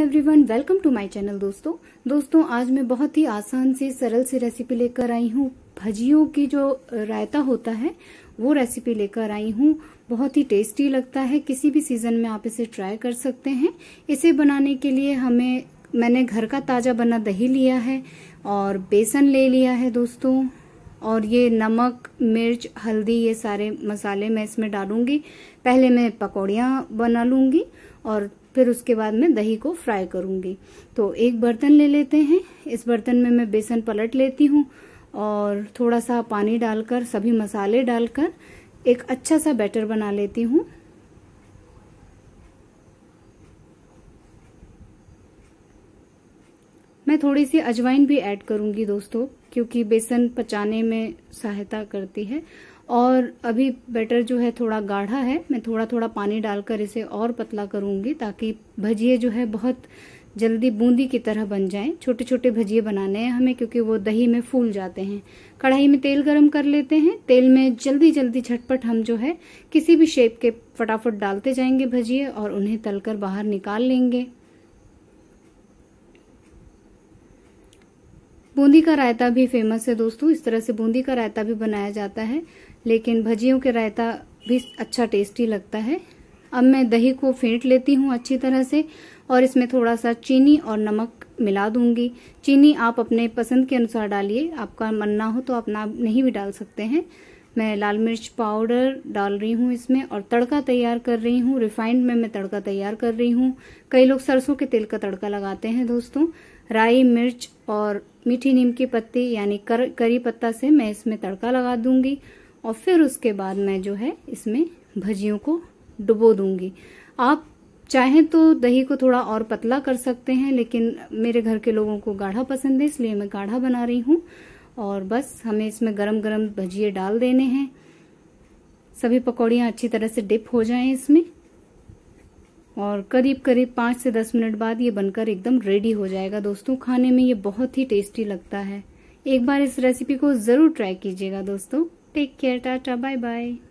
everyone welcome to my channel दोस्तों दोस्तों आज मैं बहुत ही आसान से सरल से रेसिपी लेकर आई हूँ भजियों की जो रायता होता है वो रेसिपी लेकर आई हूँ बहुत ही टेस्टी लगता है किसी भी सीजन में आप इसे ट्राई कर सकते हैं इसे बनाने के लिए हमें मैंने घर का ताज़ा बना दही लिया है और बेसन ले लिया है दोस्तों और ये नमक मिर्च हल्दी ये सारे मसाले मैं इसमें डालूंगी पहले मैं पकौड़ियाँ बना लूँगी और फिर उसके बाद मैं दही को फ्राई करूँगी तो एक बर्तन ले लेते हैं इस बर्तन में मैं बेसन पलट लेती हूँ और थोड़ा सा पानी डालकर सभी मसाले डालकर एक अच्छा सा बैटर बना लेती हूँ मैं थोड़ी सी अजवाइन भी ऐड करूंगी दोस्तों क्योंकि बेसन पचाने में सहायता करती है और अभी बैटर जो है थोड़ा गाढ़ा है मैं थोड़ा थोड़ा पानी डालकर इसे और पतला करूंगी ताकि भजिए जो है बहुत जल्दी बूंदी की तरह बन जाएं छोटे छोटे भजिए बनाने हैं हमें क्योंकि वो दही में फूल जाते हैं कढ़ाई में तेल गरम कर लेते हैं तेल में जल्दी जल्दी झटपट हम जो है किसी भी शेप के फटाफट डालते जाएंगे भजिए और उन्हें तलकर बाहर निकाल लेंगे बूंदी का रायता भी फेमस है दोस्तों इस तरह से बूंदी का रायता भी बनाया जाता है लेकिन भजियों के रायता भी अच्छा टेस्टी लगता है अब मैं दही को फेंट लेती हूँ अच्छी तरह से और इसमें थोड़ा सा चीनी और नमक मिला दूंगी चीनी आप अपने पसंद के अनुसार डालिए आपका मन ना हो तो आप ना नहीं भी डाल सकते हैं मैं लाल मिर्च पाउडर डाल रही हूँ इसमें और तड़का तैयार कर रही हूँ रिफाइंड में मैं तड़का तैयार कर रही हूँ कई लोग सरसों के तेल का तड़का लगाते हैं दोस्तों राई मिर्च और मीठी नीम की पत्ती यानी कर, करी पत्ता से मैं इसमें तड़का लगा दूंगी और फिर उसके बाद मैं जो है इसमें भजियों को डुबो दूंगी आप चाहें तो दही को थोड़ा और पतला कर सकते हैं लेकिन मेरे घर के लोगों को गाढ़ा पसंद है इसलिए मैं गाढ़ा बना रही हूँ और बस हमें इसमें गरम गरम भजिए डाल देने हैं सभी पकौड़ियाँ अच्छी तरह से डिप हो जाएं इसमें और करीब करीब पाँच से दस मिनट बाद ये बनकर एकदम रेडी हो जाएगा दोस्तों खाने में ये बहुत ही टेस्टी लगता है एक बार इस रेसिपी को ज़रूर ट्राई कीजिएगा दोस्तों take care tata bye bye